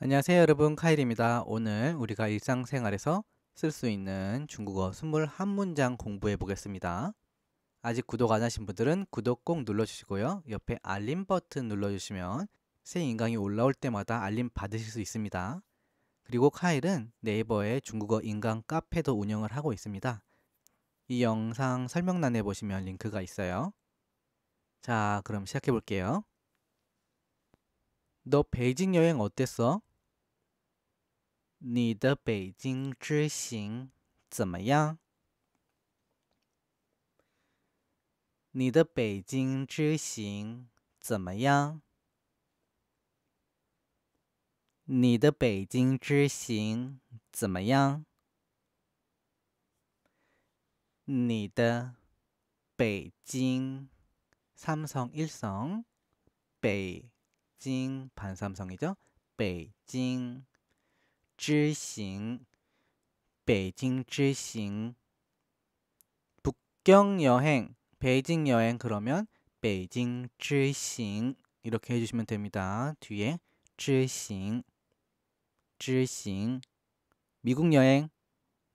안녕하세요 여러분 카일입니다. 오늘 우리가 일상생활에서 쓸 수 있는 중국어 21문장 공부해 보겠습니다. 아직 구독 안 하신 분들은 구독 꼭 눌러주시고요. 옆에 알림 버튼 눌러주시면 새 인강이 올라올 때마다 알림 받으실 수 있습니다. 그리고 카일은 네이버에 중국어 인강 카페도 운영을 하고 있습니다. 이 영상 설명란에 보시면 링크가 있어요. 자 그럼 시작해 볼게요. 너 베이징 여행 어땠어? 你的北京之行怎么样？你的北京之行怎么样？你的北京之行怎么样？你的北京三星一星，北京半三星，对吧？北京。之行, 베이징 之行. 북경 여행, 베이징 여행 그러면 베이징 之行 이렇게 해주시면 됩니다. 뒤에 之行,之行. 미국 여행,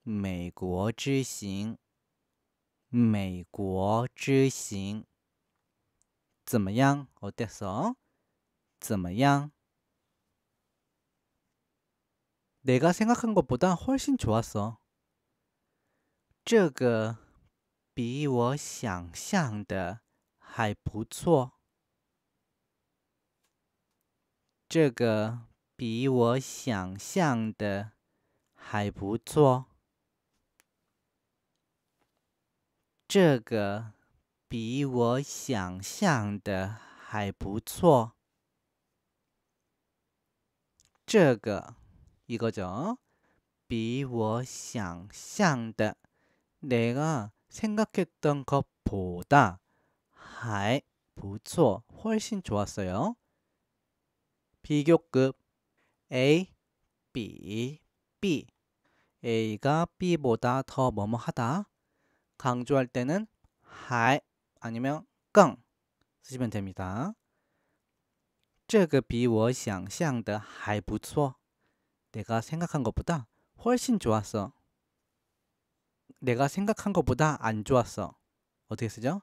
美国之行,美国之行.怎么样? 어땠어? 怎么样?这个比我想象的还不错。这个比我想象的还不错。这个比我想象的还不错。这个。 이거죠. 比我想象的 내가 생각했던 것보다 还 부초 훨씬 좋았어요. 비교급 A, B, B A가 B보다 더 뭐뭐하다 강조할 때는 하 아니면 끙 쓰시면 됩니다. 这个比我想象的还不错。 내가 생각한 것보다 훨씬 좋았어. 내가 생각한 것보다 안 좋았어. 어떻게 쓰죠?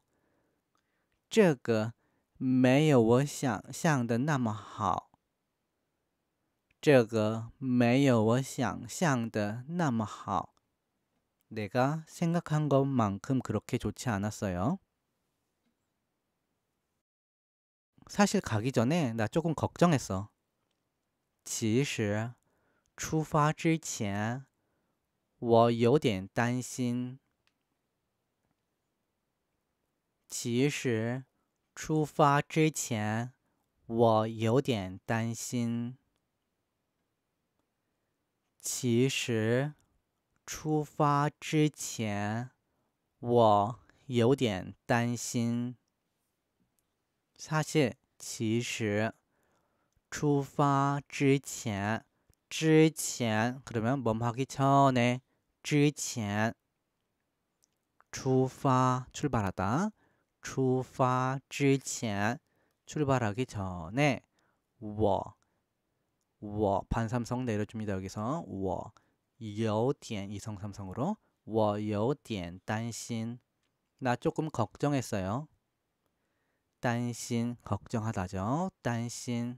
这个没有我想象的那么好.这个没有我想象的那么好. 내가 생각한 것만큼 그렇게 좋지 않았어요. 사실 가기 전에 나 조금 걱정했어. 其实出发之前，我有点担心。其实，出发之前，我有点担心。其实，出发之前，我有点担心。谢谢。其实，出发之前。之前 그러면 뭐 하기 전에 之前 출파 출발하다 출파 之前 출발하기 전에 我我 반삼성 내려줍니다 여기서 我有点 이성삼성으로 我有点担心나 조금 걱정했어요. 担心 걱정하다죠. 担心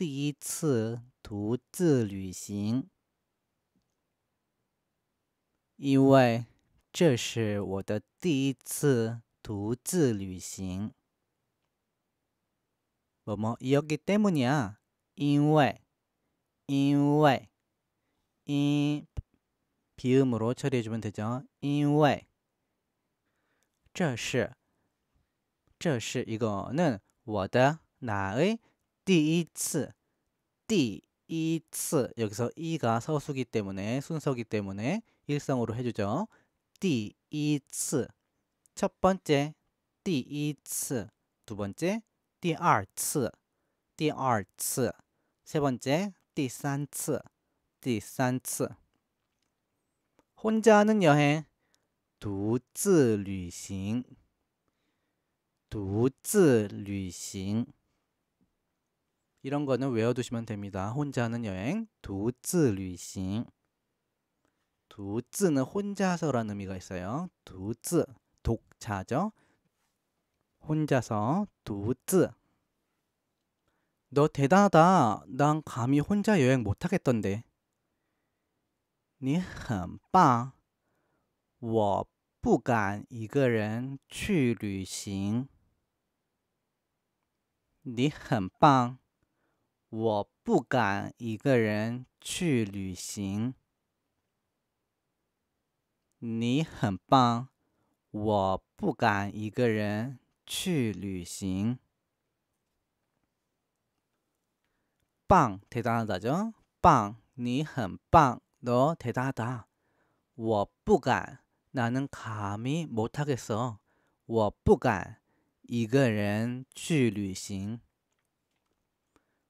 第一次独自旅行，因为这是我的第一次独自旅行。我们여기때문 에， 因为，因为，因为비음으로처리해주면되 죠。 因为这是这是一个呢，我的哪里？第一次,第一次 여기서 이가 서수기 때문에 순서기 때문에 일상으로 해주죠. 第一次첫 번째 第一次두 번째 第二次第二次세 번째 第三次第三次 혼자 하는 여행 独自旅行独自旅行 이런 거는 외워두시면 됩니다. 혼자 하는 여행, 두즈 류싱. 두즈는 혼자서라는 의미가 있어요. 두즈, 독자죠. 혼자서 두즈. 너 대단하다. 난 감히 혼자 여행 못하겠던데. 你很棒.我不敢一个人去旅行.你很棒.我不敢一个人去旅行。你很棒，我不敢一个人去旅行。棒，对答得着。棒，你很棒，你回答得。我不敢，나는감이못하겠 어。 我不敢一个人去旅行。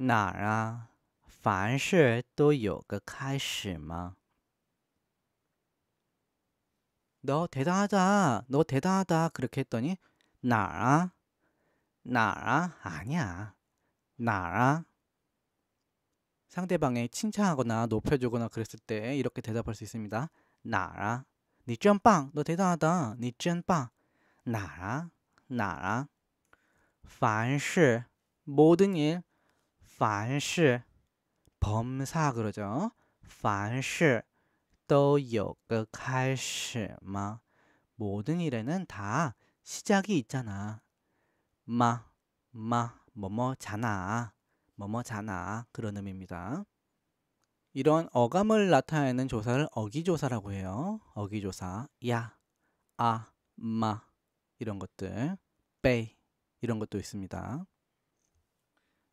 哪儿啊？凡事都有个开始嘛。너 대단하다. 너 대단하다. 그렇게 했더니 나라 나라 아니야. 나라 상대방의 칭찬하거나 높여주거나 그랬을 때 이렇게 대답할 수 있습니다. 나라 니쩐빵너 대단하다. 니쩐빵 나라 나라 凡事 모든 일凡是 범사 그러죠. 凡是都有个开始吗? 모든 일에는 다 시작이 있잖아. 마, 마, 뭐뭐잖아. 뭐뭐잖아. 그런 의미입니다. 이런 어감을 나타내는 조사를 어기조사라고 해요. 어기조사. 야, 아, 마. 이런 것들. 빼. 이런 것도 있습니다.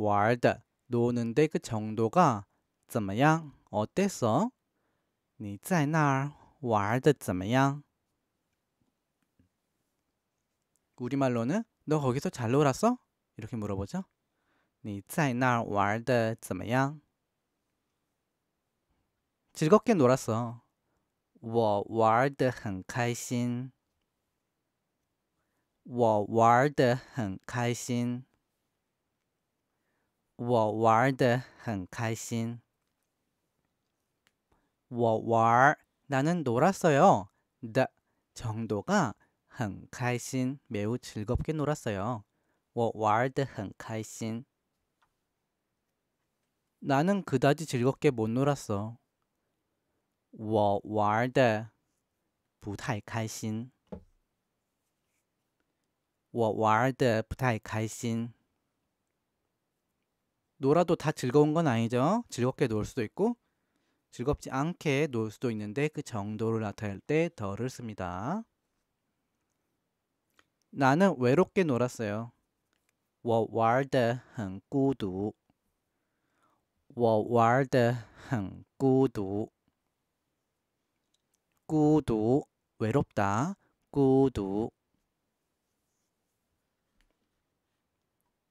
玩的노는데 그 정도가 怎么样? 어땠어? 你在那儿玩的怎么样? 우리말로는 너 거기서 잘 놀았어? 이렇게 물어보죠. 你在那儿玩的怎么样? 즐겁게 놀았어. 我玩的很开心.我玩的很开心.我玩的很开心。我玩 나는 놀았어요. t 정도가 很开心 매우 즐겁게 놀았어요. 我玩的很开心. 나는 그다지 즐겁게 못 놀았어. 我玩的不太开心.我玩的不太开心. 놀아도 다 즐거운 건 아니죠. 즐겁게 놀 수도 있고 즐겁지 않게 놀 수도 있는데 그 정도를 나타낼 때 더를 씁니다. 나는 외롭게 놀았어요. 我玩得很孤独.我玩得很孤独.孤独 외롭다. 孤独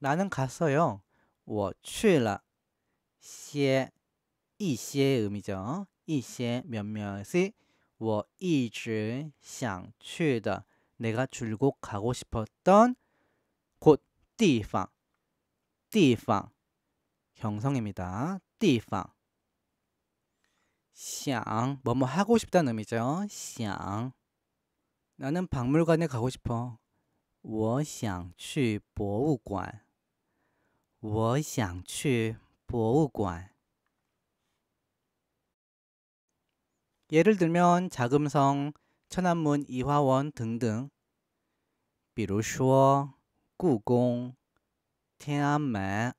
나는 갔어요. 我去了.些一些 음이죠. 一些 몇몇이 我一直想去的. 내가 줄곧 가고 싶었던 곳, 地方.地方. 형성입니다. 地方.想 뭐뭐 하고 싶다는 의미죠. 想 나는 박물관에 가고 싶어. 我想去博物馆.我想去博物馆。예를들면자금성천안문이화원등 등。 比如说故宫、天安门、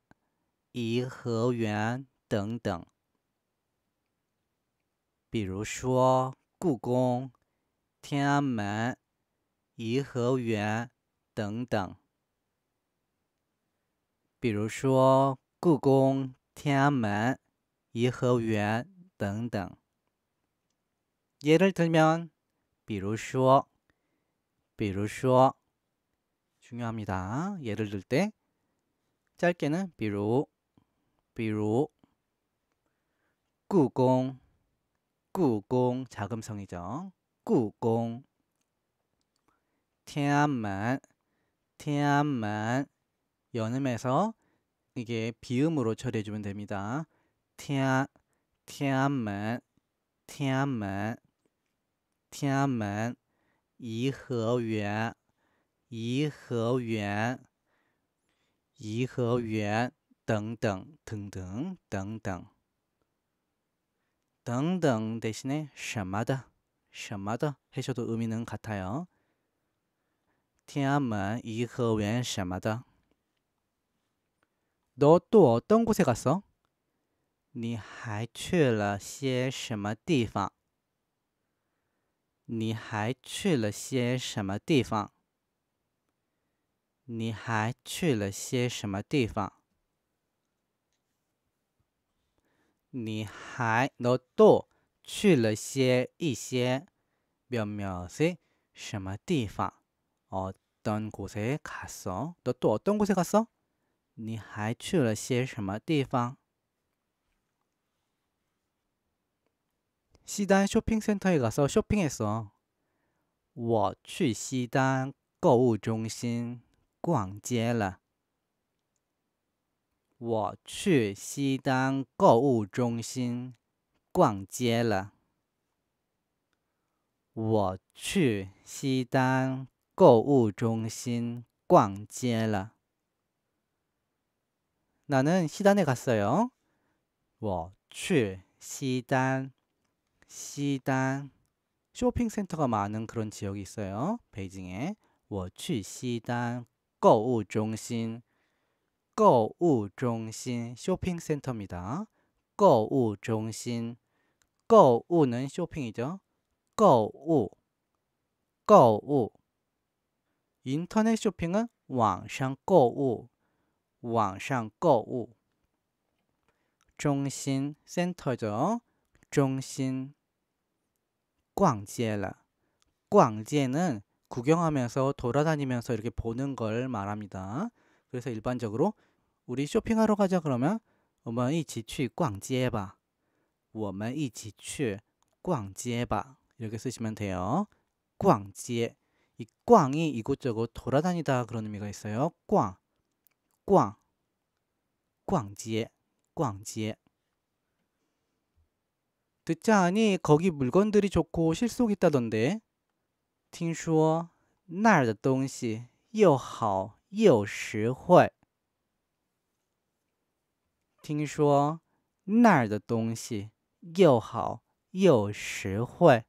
颐和园等等。比如说故宫、天安门、颐和园等等。比如说故宫、天安门、颐和园等等。 예를 들면, 比如说,比如说 중요합니다. 예를 들 때 짧게는 比如,比如故宫,故宫, 자금성이죠.故宫 天安门,天安门 연음에서 이게 비음으로 처리해주면 됩니다. 티아, 티안멘, 티안멘, 티안멘, 이허 y u 이허 y u 이허 y u 등등 등등 등등 등등 대신에 什마다什마다 해셔도 의미는 같아요. 天安门颐和园什마다 你去了些什么地方？你还去了些什么地方？你还去了些什么地方？你还又到去了些一些渺渺些什么地方？你又到过哪些地方？你还去了些什么地方？西单 shopping center 里逛 shopping 了。我去西单购物中心逛街了。我去西单购物中心逛街了。我去西单购物中心逛街了。 나는 시단에 갔어요. 我去 시단 시단 쇼핑센터가 많은 그런 지역이 있어요. 베이징에 我去 시단 购物中心购物中心 쇼핑센터입니다. 购物中心 购物는 쇼핑이죠. 购物购物 인터넷 쇼핑은 왕상 购物网上购物。中心 center죠. 중심逛街了. 逛街는 구경하면서 돌아다니면서 이렇게 보는 걸 말합니다. 그래서 일반적으로 우리 쇼핑하러 가자 그러면 我们一起去逛街吧.我们一起去逛街吧. 이렇게 쓰시면 돼요. 逛街.이 꽝이 이곳저곳 돌아다니다 그런 의미가 있어요. 꽝. 逛，逛街，逛街。듣자니거기물건들이좋고실속다 데。 听说那儿的东西又好又实惠。听说那儿的东西又好又实惠。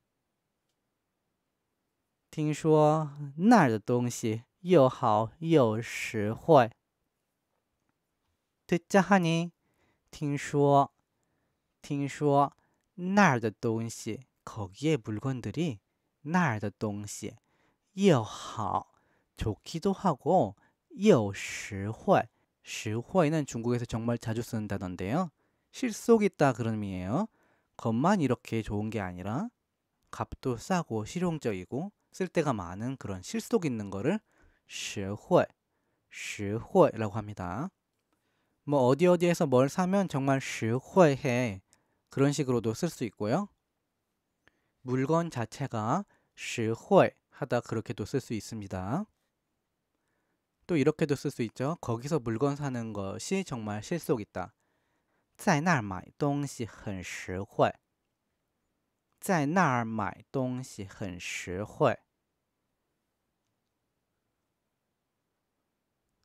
听说那儿的东西又好又实惠。 듣자 하니 听说听说 나의 东西 거기에 물건들이 나의 东西又好 좋기도 하고 又实惠 실호에는 중국에서 정말 자주 쓰는 단어인데요. 실속 있다 그런 의미예요. 겉만 이렇게 좋은 게 아니라 값도 싸고 실용적이고 쓸데가 많은 그런 실속 있는 거를 실호, 실호라고 합니다. 뭐 어디 어디에서 뭘 사면 정말 실회해 그런 식으로도 쓸 수 있고요. 물건 자체가 실회 하다 그렇게도 쓸 수 있습니다. 또 이렇게도 쓸 수 있죠. 거기서 물건 사는 것이 정말 실속 있다. 在那儿买东西很实惠。在那儿买东西很实惠。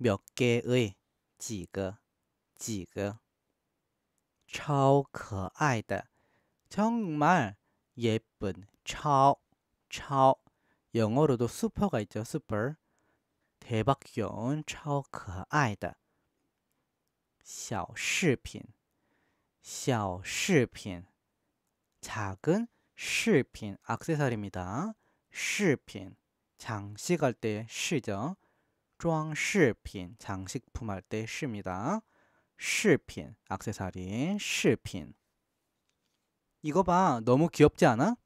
몇 개의 지그 지그 차可爱的 정말 예쁜 차 차. 영어로도 슈퍼가 있죠. 슈퍼. 대박 귀여운 차可爱的 小饰品小饰品 작은 시핀 액세서리입니다. 시핀 장식할 때 시죠. 装饰品, 장식품 할때 시입니다. 시핀, 악세사리, 시핀. 이거 봐, 너무 귀엽지 않아?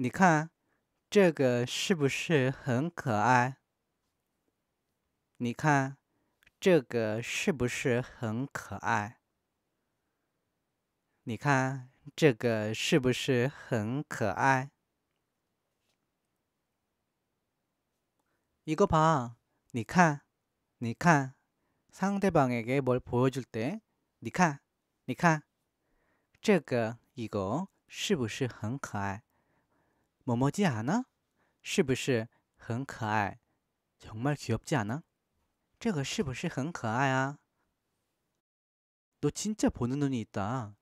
你看,这个是不是很可爱?你看,这个是不是很可爱? 你看这个是不是很可爱？이거 봐. 니카, 니카. 상대방에게 뭘 보여줄 때 니카, 니카. 这个 이거 是不是很可爱? 뭐뭐지 않아? 是不是很可爱? 정말 귀엽지 않아? 这个是不是很可爱啊?너 진짜 보는 눈이 있다.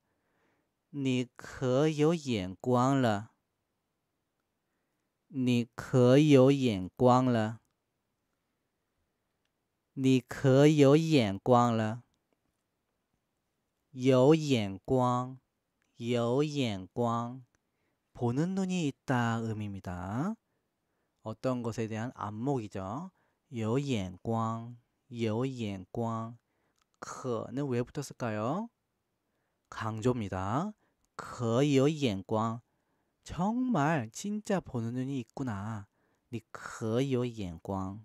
你可有眼光了.你可有眼光了. 你可有眼光了？有眼光，有眼光。보는 눈이 있다 음입니다. 어떤 것에 대한 안목이죠. 有眼光有眼光 可는 왜 붙었을까요? 강조입니다. 可有眼光 정말 진짜 보는 눈이 있구나. 你可有眼光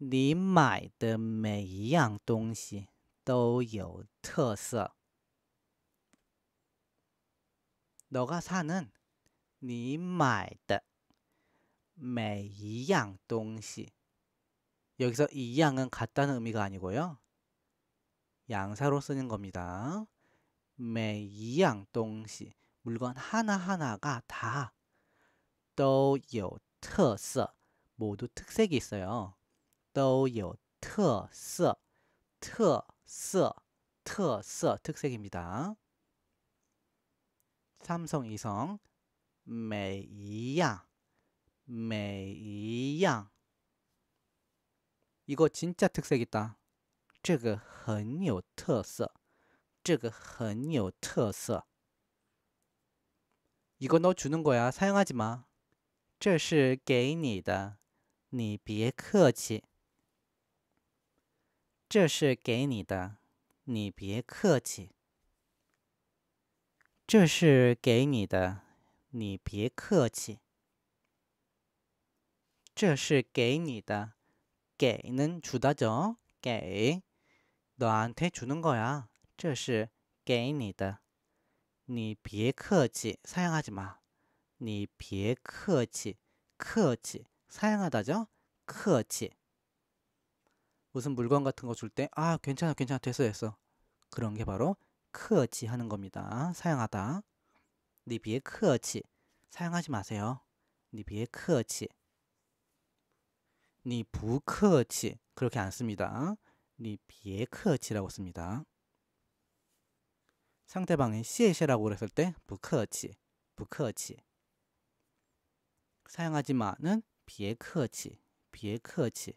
你买的每一样东西都有特色。 너가 사는 你买的 매이양 동시 여기서 이양은 같다는 의미가 아니고요. 양사로 쓰는 겁니다. 매이양 동시 물건 하나하나가 다都有特色 모두 특색이 있어요. 都有特色特色 특색 특색입니다. 삼성 이성 매이양 매이양 이거 진짜 특색 있다. 这个很有特色.这个很有特色. 이거 너 주는 거야. 사용하지 마. 这是给你的.你别客气.这是给你的，你别客气。这是给你的，你别客气。这是给你的，给는주다죠给，너한테주는거 야。 这是给你的，你别客气。사용하지마你别客气。客气，사용하다죠客气。 무슨 물건 같은 거 줄 때 아 괜찮아 괜찮아 됐어 됐어 그런 게 바로 크어치 하는 겁니다. 사용하다. 니비의 크어치 사용하지 마세요. 니비의 크어치 니부크어치 그렇게 안 씁니다. 니비의 크어치라고 씁니다. 상대방이 시에시라고 그랬을 때 부크어치 부크어치 사용하지마는 비의 크어치 비의 크어치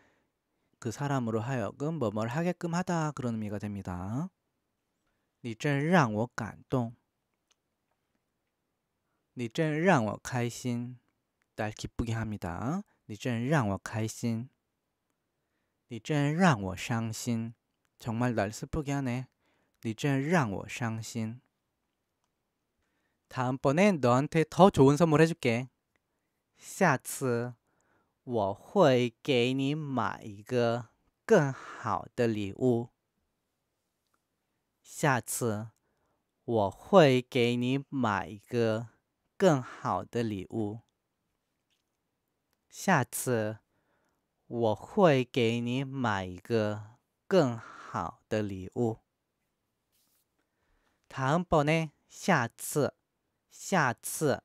그 사람으로 하여금 뭐뭐를 하게끔 하다 그런 의미가 됩니다. 你真让我感动.你真让我开心.날 기쁘게 합니다. 你真让我开心.你真让我伤心. 정말 날 슬프게 하네. 你真让我伤心. 다음번엔 너한테 더 좋은 선물 해줄게. 下次我会给你买一个更好的礼物。下次我会给你买一个更好的礼物。下次我会给你买一个更好的礼物。糖宝呢？下次，下次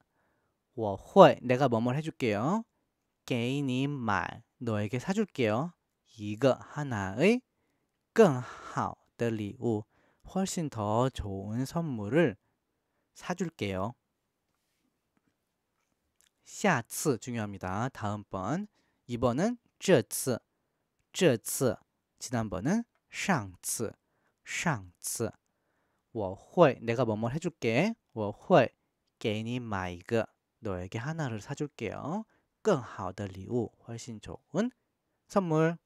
我会，내가뭐뭐해줄게 요。 게이님 말 너에게 사줄게요. 이거 하나의 끙하오的礼物 훨씬 더 좋은 선물을 사줄게요. 下次 중요합니다. 다음번 이번은 这次这次 지난번은 上次上次我会 내가 뭐뭐 해줄게 我会给你买一个 너에게 하나를 사줄게요. 更好的礼物微信走嗯上门